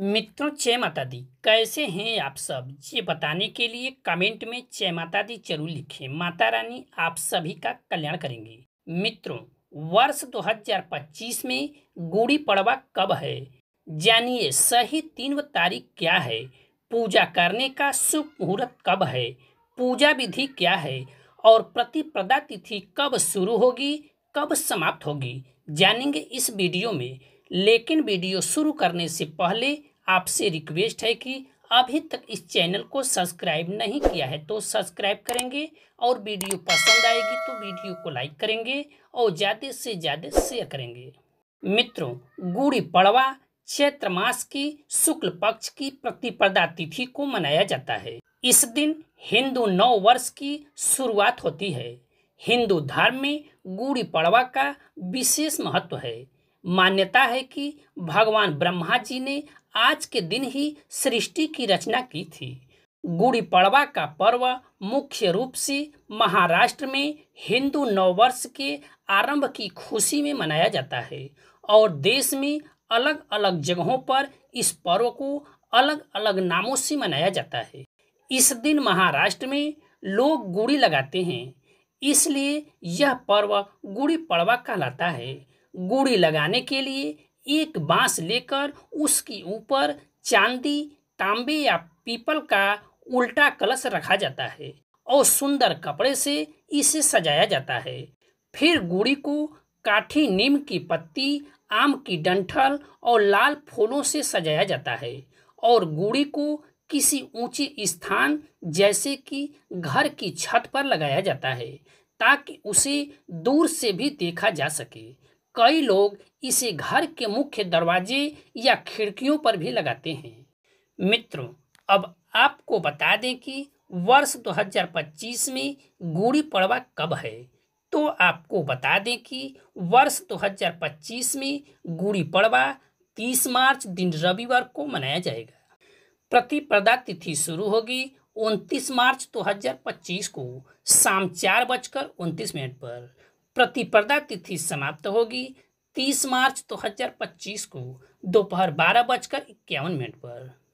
मित्रों चय माता दी कैसे हैं आप सब ये बताने के लिए कमेंट में चय माता दी जरूर लिखें माता रानी आप सभी का कल्याण करेंगे मित्रों वर्ष 2025 में गुड़ी पड़वा कब है जानिए सही तीन तारीख क्या है पूजा करने का शुभ मुहूर्त कब है पूजा विधि क्या है और प्रतिप्रदा तिथि कब शुरू होगी कब समाप्त होगी जानेंगे इस वीडियो में लेकिन वीडियो शुरू करने से पहले आपसे रिक्वेस्ट है कि अभी तक इस चैनल को सब्सक्राइब नहीं किया है तो सब्सक्राइब करेंगे और वीडियो पसंद आएगी तो वीडियो को लाइक करेंगे और ज़्यादा से ज़्यादा शेयर करेंगे मित्रों गुड़ी पड़वा चैत्र मास की शुक्ल पक्ष की प्रतिपदा तिथि को मनाया जाता है इस दिन हिंदू नव वर्ष की शुरुआत होती है हिंदू धर्म में गुड़ी पड़वा का विशेष महत्व है मान्यता है कि भगवान ब्रह्मा जी ने आज के दिन ही सृष्टि की रचना की थी गुड़ी पड़वा का पर्व मुख्य रूप से महाराष्ट्र में हिंदू नववर्ष के आरंभ की खुशी में मनाया जाता है और देश में अलग अलग जगहों पर इस पर्व को अलग अलग नामों से मनाया जाता है इस दिन महाराष्ट्र में लोग गुड़ी लगाते हैं इसलिए यह पर्व गुड़ी पड़वा कहलाता है गुड़ी लगाने के लिए एक बांस लेकर उसके ऊपर चांदी तांबे या पीपल का उल्टा कलश रखा जाता है और सुंदर कपड़े से इसे सजाया जाता है फिर गुड़ी को काठी नीम की पत्ती आम की डंठल और लाल फूलों से सजाया जाता है और गुड़ी को किसी ऊंचे स्थान जैसे कि घर की छत पर लगाया जाता है ताकि उसे दूर से भी देखा जा सके कई लोग इसे घर के मुख्य दरवाजे या खिड़कियों पर भी लगाते हैं मित्रों अब आपको बता दें कि वर्ष 2025 में गुड़ी पड़वा कब है तो आपको बता दें कि वर्ष 2025 में गुड़ी पड़वा 30 मार्च दिन रविवार को मनाया जाएगा प्रतिपदा तिथि शुरू होगी 29 मार्च 2025 को शाम चार बजकर उनतीस मिनट पर प्रतिपर्दा तिथि समाप्त होगी 30 मार्च 2025 को दोपहर बारह बजकर इक्यावन मिनट पर